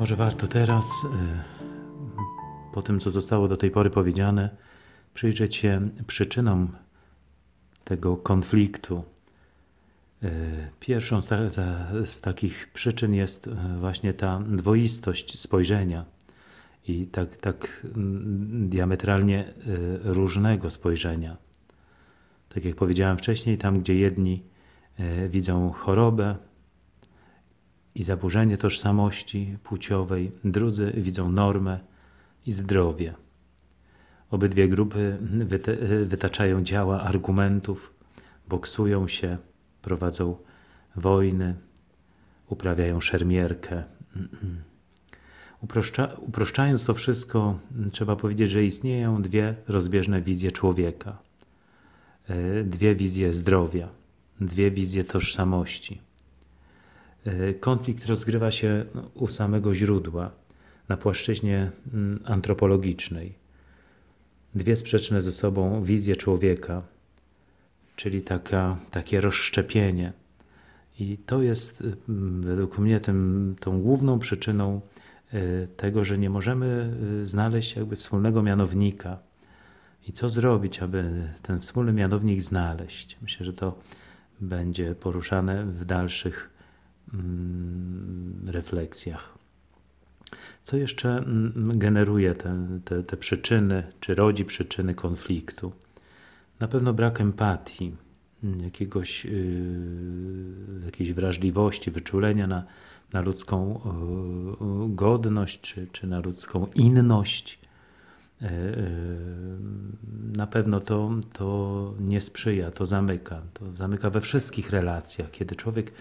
Może warto teraz, y, po tym co zostało do tej pory powiedziane, przyjrzeć się przyczynom tego konfliktu. Y, pierwszą z, takich przyczyn jest y, właśnie ta dwoistość spojrzenia i tak, tak mm, diametralnie różnego spojrzenia. Tak jak powiedziałem wcześniej, tam gdzie jedni widzą chorobę, i zaburzenie tożsamości płciowej, drudzy widzą normę i zdrowie. Obydwie grupy wytaczają działa argumentów, boksują się, prowadzą wojny, uprawiają szermierkę. Uproszcza, uproszczając to wszystko, trzeba powiedzieć, że istnieją dwie rozbieżne wizje człowieka, e, dwie wizje zdrowia, dwie wizje tożsamości. E, konflikt rozgrywa się no, u samego źródła, na płaszczyźnie mm, antropologicznej. Dwie sprzeczne ze sobą wizje człowieka, czyli taka, takie rozszczepienie. I to jest y, mm, według mnie tym, tą główną przyczyną y, tego, że nie możemy y, znaleźć jakby wspólnego mianownika. I co zrobić, aby ten wspólny mianownik znaleźć? Myślę, że to będzie poruszane w dalszych Mm, refleksjach. Co jeszcze mm, generuje te, te, te przyczyny, czy rodzi przyczyny konfliktu? Na pewno brak empatii, mm, jakiegoś, yy, jakiejś wrażliwości, wyczulenia na, na ludzką yy, godność czy, czy na ludzką inność. E, e, na pewno to, to nie sprzyja, to zamyka. To zamyka we wszystkich relacjach. Kiedy człowiek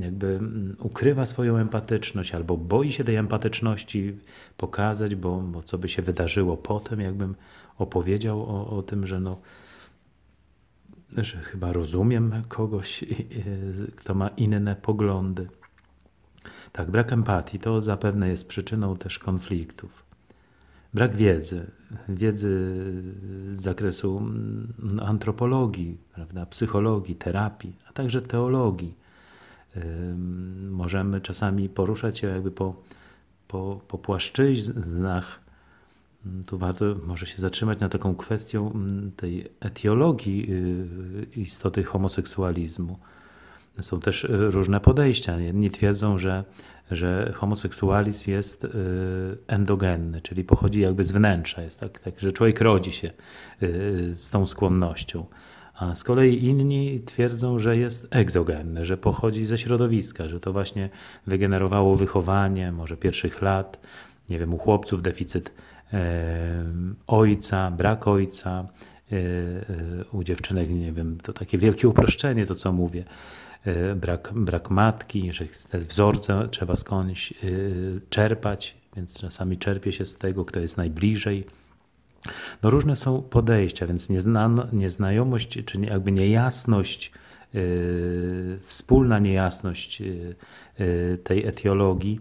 jakby ukrywa swoją empatyczność albo boi się tej empatyczności pokazać, bo, bo co by się wydarzyło potem, jakbym opowiedział o, o tym, że no, że chyba rozumiem kogoś, kto ma inne poglądy. Tak, brak empatii to zapewne jest przyczyną też konfliktów. Brak wiedzy, wiedzy z zakresu antropologii, prawda, psychologii, terapii, a także teologii możemy czasami poruszać się jakby po, po, po płaszczyznach. Tu warto może się zatrzymać na taką kwestią tej etiologii y, istoty homoseksualizmu. Są też y, różne podejścia. Jedni twierdzą, że, że homoseksualizm jest y, endogenny, czyli pochodzi jakby z wnętrza. Jest tak, tak, że człowiek rodzi się z tą skłonnością. A z kolei inni twierdzą, że jest egzogenne, że pochodzi ze środowiska, że to właśnie wygenerowało wychowanie, może pierwszych lat, nie wiem, u chłopców deficyt ojca, brak ojca, e, e, u dziewczynek, nie wiem, to takie wielkie uproszczenie, to co mówię, e, brak, brak matki, że te wzorce trzeba skądś czerpać, więc czasami czerpie się z tego, kto jest najbliżej no różne są podejścia, więc nieznano, nieznajomość czy jakby niejasność, yy, wspólna niejasność yy, tej etiologii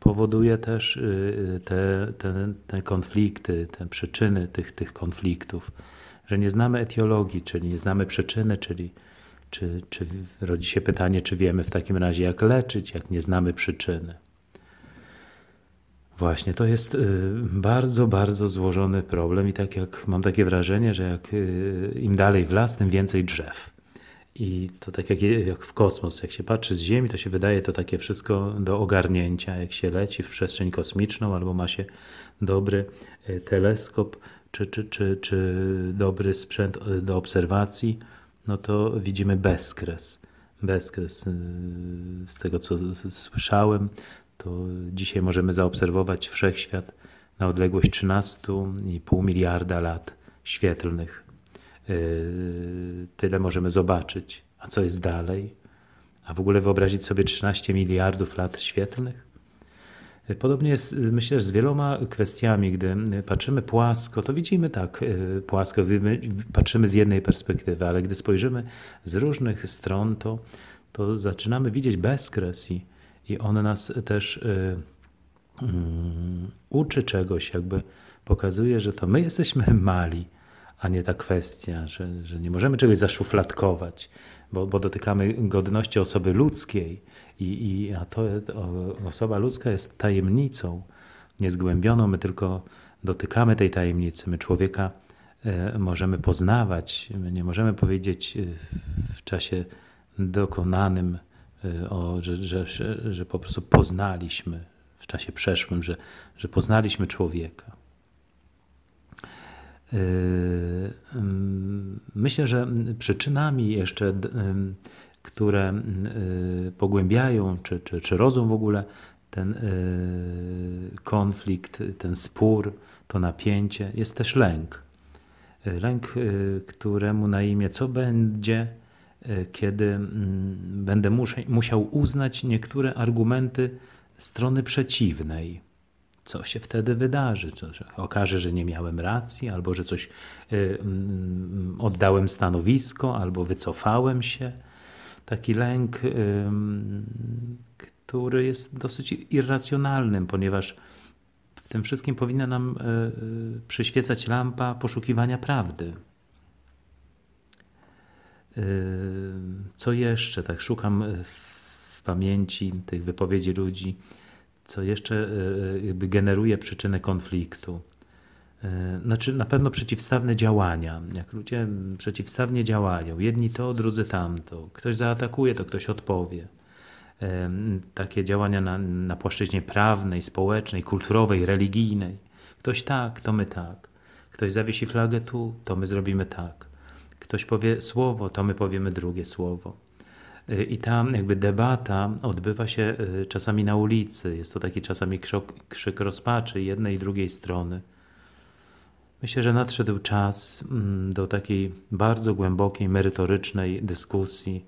powoduje też y, y, te, te, te, konflikty, te przyczyny tych, tych konfliktów, że nie znamy etiologii, czyli nie znamy przyczyny, czyli czy, czy rodzi się pytanie, czy wiemy w takim razie jak leczyć, jak nie znamy przyczyny. Właśnie, to jest y, bardzo, bardzo złożony problem i tak jak mam takie wrażenie, że jak y, im dalej w las, tym więcej drzew. I to tak jak, jak w kosmos, jak się patrzy z Ziemi, to się wydaje to takie wszystko do ogarnięcia, jak się leci w przestrzeń kosmiczną albo ma się dobry y, teleskop czy, czy, czy, czy dobry sprzęt do obserwacji, no to widzimy bezkres bezkres. Z tego, co słyszałem, to dzisiaj możemy zaobserwować wszechświat na odległość 13,5 miliarda lat świetlnych. Yy, tyle możemy zobaczyć. A co jest dalej? A w ogóle wyobrazić sobie 13 miliardów lat świetlnych? Yy, podobnie jest, yy, myślę, z wieloma kwestiami, gdy patrzymy płasko, to widzimy tak płasko, patrzymy z jednej perspektywy, ale gdy spojrzymy z różnych stron, to, to zaczynamy widzieć bezkres i i on nas też y, mm, uczy czegoś, jakby pokazuje, że to my jesteśmy mali, a nie ta kwestia, że, że nie możemy czegoś zaszufladkować, bo, bo dotykamy godności osoby ludzkiej, i, i, a to osoba ludzka jest tajemnicą niezgłębioną, my tylko dotykamy tej tajemnicy, my człowieka e, możemy poznawać, my nie możemy powiedzieć e, w czasie dokonanym, Y, o, że, że, że po prostu poznaliśmy w czasie przeszłym, że, że poznaliśmy człowieka. Y, mm, myślę, że przyczynami jeszcze, które y, pogłębiają, czy, czy, czy rodzą w ogóle ten konflikt, ten spór, to napięcie, jest też lęk. Lęk, któremu na imię co będzie, E, kiedy mm, będę musiał uznać niektóre argumenty strony przeciwnej. Co się wtedy wydarzy? Co się okaże, że nie miałem racji, albo że coś e, mm, oddałem stanowisko, albo wycofałem się. Taki lęk, e, mm, który jest dosyć irracjonalnym, ponieważ w tym wszystkim powinna nam przyświecać lampa poszukiwania prawdy. Co jeszcze? Tak szukam e, w pamięci tych wypowiedzi ludzi, co jeszcze e, e, jakby generuje przyczynę konfliktu. Znaczy na pewno przeciwstawne działania. Jak ludzie przeciwstawnie działają, jedni to, drudzy tamto. Ktoś zaatakuje, to ktoś odpowie. Takie działania na, na płaszczyźnie prawnej, społecznej, kulturowej, religijnej. Ktoś tak, to my tak. Ktoś zawiesi flagę tu, to my zrobimy tak ktoś powie słowo, to my powiemy drugie słowo. Y, I ta jakby debata odbywa się y, czasami na ulicy. Jest to taki czasami krzyk, krzyk rozpaczy jednej i drugiej strony. Myślę, że nadszedł czas mm, do takiej bardzo głębokiej, merytorycznej dyskusji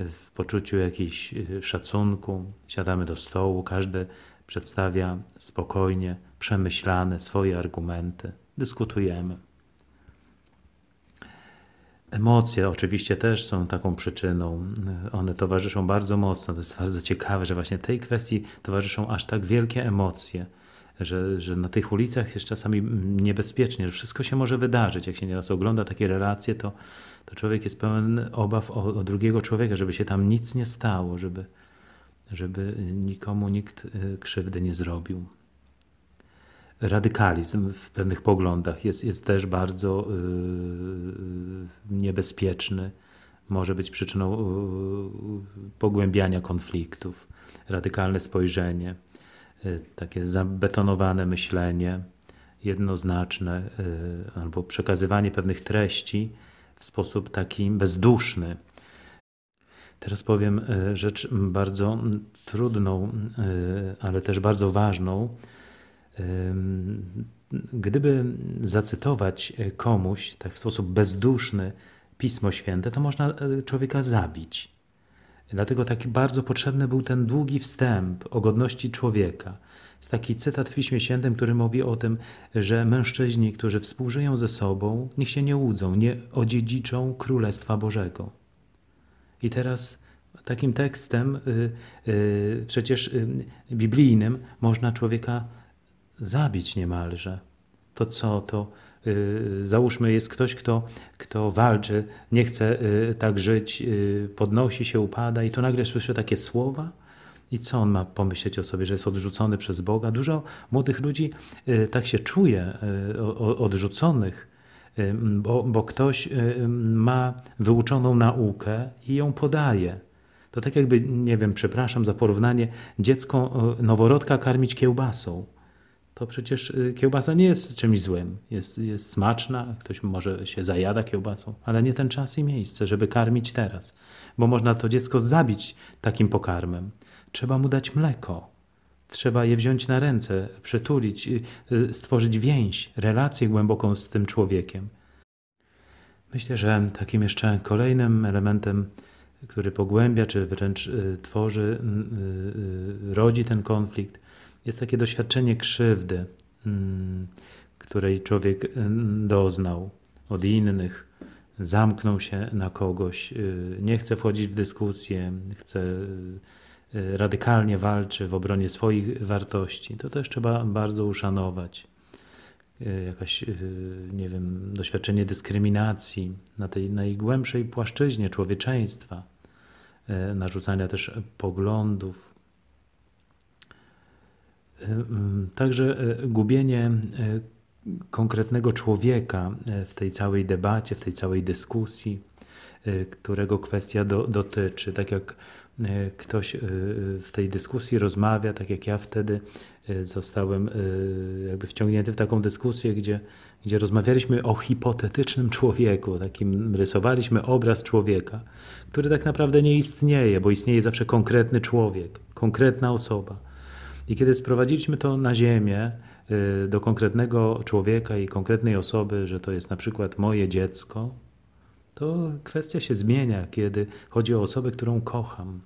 y, w poczuciu jakiegoś szacunku. Siadamy do stołu, każdy przedstawia spokojnie, przemyślane swoje argumenty. Dyskutujemy. Emocje oczywiście też są taką przyczyną. One towarzyszą bardzo mocno. To jest bardzo ciekawe, że właśnie tej kwestii towarzyszą aż tak wielkie emocje, że, że na tych ulicach jest czasami niebezpiecznie, że wszystko się może wydarzyć. Jak się nieraz ogląda takie relacje, to, to człowiek jest pełen obaw o, o drugiego człowieka, żeby się tam nic nie stało, żeby, żeby nikomu nikt y, krzywdy nie zrobił radykalizm w pewnych poglądach jest, jest też bardzo y, y, niebezpieczny. Może być przyczyną y, pogłębiania konfliktów, radykalne spojrzenie, takie zabetonowane myślenie, jednoznaczne albo przekazywanie pewnych treści w sposób taki bezduszny. Teraz powiem rzecz bardzo trudną, ale też bardzo ważną Gdyby zacytować e, komuś tak w sposób bezduszny Pismo Święte, to można e, człowieka zabić. Dlatego taki bardzo potrzebny był ten długi wstęp o godności człowieka. Jest taki cytat w Piśmie Świętym, który mówi o tym, że mężczyźni, którzy współżyją ze sobą, niech się nie łudzą, nie odziedziczą Królestwa Bożego. I teraz takim tekstem, yy, yy, przecież yy, biblijnym, można człowieka zabić niemalże. To co to? Y, załóżmy, jest ktoś, kto, kto walczy, nie chce y, tak żyć, y, podnosi się, upada, i to nagle słyszy takie słowa. I co on ma pomyśleć o sobie, że jest odrzucony przez Boga? Dużo młodych ludzi tak się czuje odrzuconych, bo, bo ktoś ma wyuczoną naukę i ją podaje. To tak jakby, nie wiem, przepraszam za porównanie, dziecko noworodka karmić kiełbasą to przecież y, kiełbasa nie jest czymś złym. Jest, jest smaczna, ktoś może się zajada kiełbasą, ale nie ten czas i miejsce, żeby karmić teraz, bo można to dziecko zabić takim pokarmem. Trzeba mu dać mleko, trzeba je wziąć na ręce, przytulić, y, y, stworzyć więź, relację głęboką z tym człowiekiem. Myślę, że takim jeszcze kolejnym elementem, który pogłębia, czy wręcz tworzy, rodzi ten konflikt, jest takie doświadczenie krzywdy, mm, której człowiek y, doznał od innych, zamknął się na kogoś, y, nie chce wchodzić w dyskusję, chce y, radykalnie walczy w obronie swoich wartości. To też trzeba bardzo uszanować. Jakaś, nie wiem, doświadczenie dyskryminacji na tej najgłębszej płaszczyźnie człowieczeństwa, narzucania też poglądów, E, także e, gubienie e, konkretnego człowieka w tej całej debacie, w tej całej dyskusji, którego kwestia do, dotyczy. Tak jak ktoś w tej dyskusji rozmawia, tak jak ja wtedy zostałem jakby wciągnięty w taką dyskusję, gdzie, gdzie rozmawialiśmy o hipotetycznym człowieku, takim rysowaliśmy obraz człowieka, który tak naprawdę nie istnieje, bo istnieje zawsze konkretny człowiek, konkretna osoba. I kiedy sprowadziliśmy to na ziemię, y, do konkretnego człowieka i konkretnej osoby, że to jest na przykład moje dziecko, to kwestia się zmienia, kiedy chodzi o osobę, którą kocham.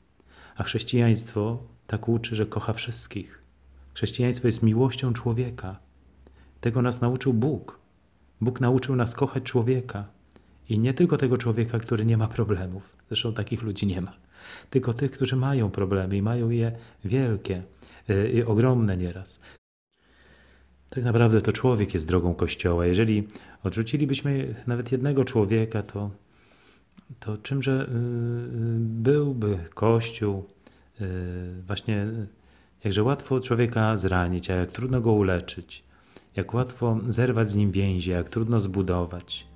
A chrześcijaństwo tak uczy, że kocha wszystkich. Chrześcijaństwo jest miłością człowieka. Tego nas nauczył Bóg. Bóg nauczył nas kochać człowieka. I nie tylko tego człowieka, który nie ma problemów. Zresztą takich ludzi nie ma tylko tych, którzy mają problemy i mają je wielkie i y, y, ogromne nieraz. Tak naprawdę to człowiek jest drogą Kościoła. Jeżeli odrzucilibyśmy nawet jednego człowieka, to, to czymże y, byłby Kościół? Właśnie jakże łatwo człowieka zranić, a jak trudno go uleczyć, jak łatwo zerwać z nim więzie, jak trudno zbudować.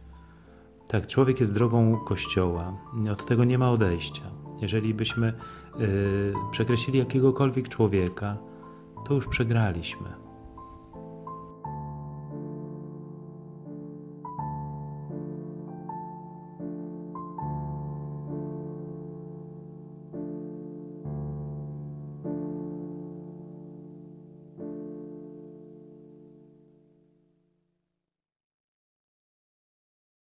Tak, człowiek jest drogą Kościoła, od tego nie ma odejścia. Jeżeli byśmy yy, przekreślili jakiegokolwiek człowieka, to już przegraliśmy.